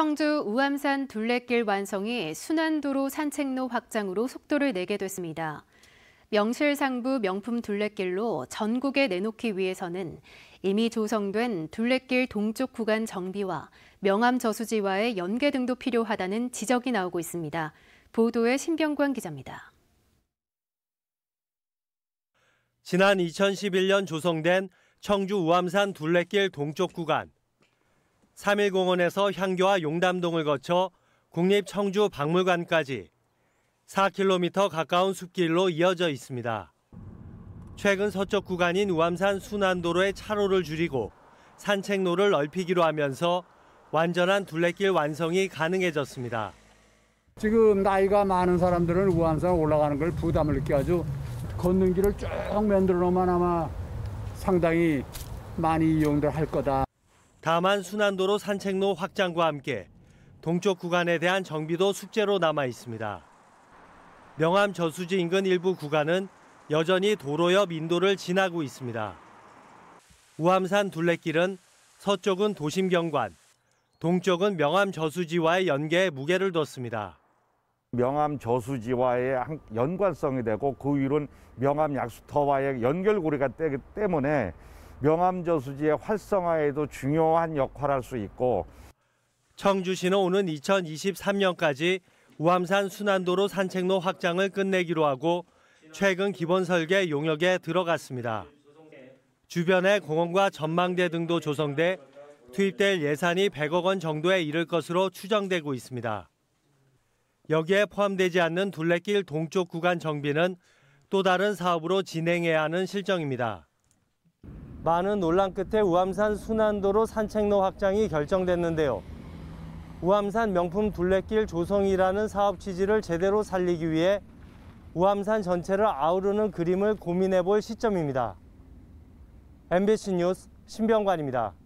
청주 우암산 둘레길 완성이 순환도로 산책로 확장으로 속도를 내게 됐습니다. 명실상부 명품 둘레길로 전국에 내놓기 위해서는 이미 조성된 둘레길 동쪽 구간 정비와 명암 저수지와의 연계 등도 필요하다는 지적이 나오고 있습니다. 보도에 신병관 기자입니다. 지난 2011년 조성된 청주 우암산 둘레길 동쪽 구간 3일공원에서 향교와 용담동을 거쳐 국립청주박물관까지 4km 가까운 숲길로 이어져 있습니다. 최근 서쪽 구간인 우암산 순환도로의 차로를 줄이고 산책로를 넓히기로 하면서 완전한 둘레길 완성이 가능해졌습니다. 지금 나이가 많은 사람들은 우암산 올라가는 걸 부담을 느껴가지 걷는 길을 쭉 만들어 놓으면 아마 상당히 많이 이용들 할 거다. 다만 순환도로 산책로 확장과 함께 동쪽 구간에 대한 정비도 숙제로 남아 있습니다. 명암 저수지 인근 일부 구간은 여전히 도로 옆 인도를 지나고 있습니다. 우암산 둘레길은 서쪽은 도심 경관, 동쪽은 명암 저수지와의 연계에 무게를 뒀습니다. 명암 저수지와의 연관성이 되고 그 위로는 명암 약수터와의 연결고리가 되기 때문에 명암저수지의 활성화에도 중요한 역할을 할 수 있고 청주시는 오는 2023년까지 우암산 순환도로 산책로 확장을 끝내기로 하고 최근 기본 설계 용역에 들어갔습니다. 주변의 공원과 전망대 등도 조성돼 투입될 예산이 100억 원 정도에 이를 것으로 추정되고 있습니다. 여기에 포함되지 않는 둘레길 동쪽 구간 정비는 또 다른 사업으로 진행해야 하는 실정입니다. 많은 논란 끝에 우암산 순환도로 산책로 확장이 결정됐는데요. 우암산 명품 둘레길 조성이라는 사업 취지를 제대로 살리기 위해 우암산 전체를 아우르는 그림을 고민해 볼 시점입니다. MBC 뉴스 신병관입니다.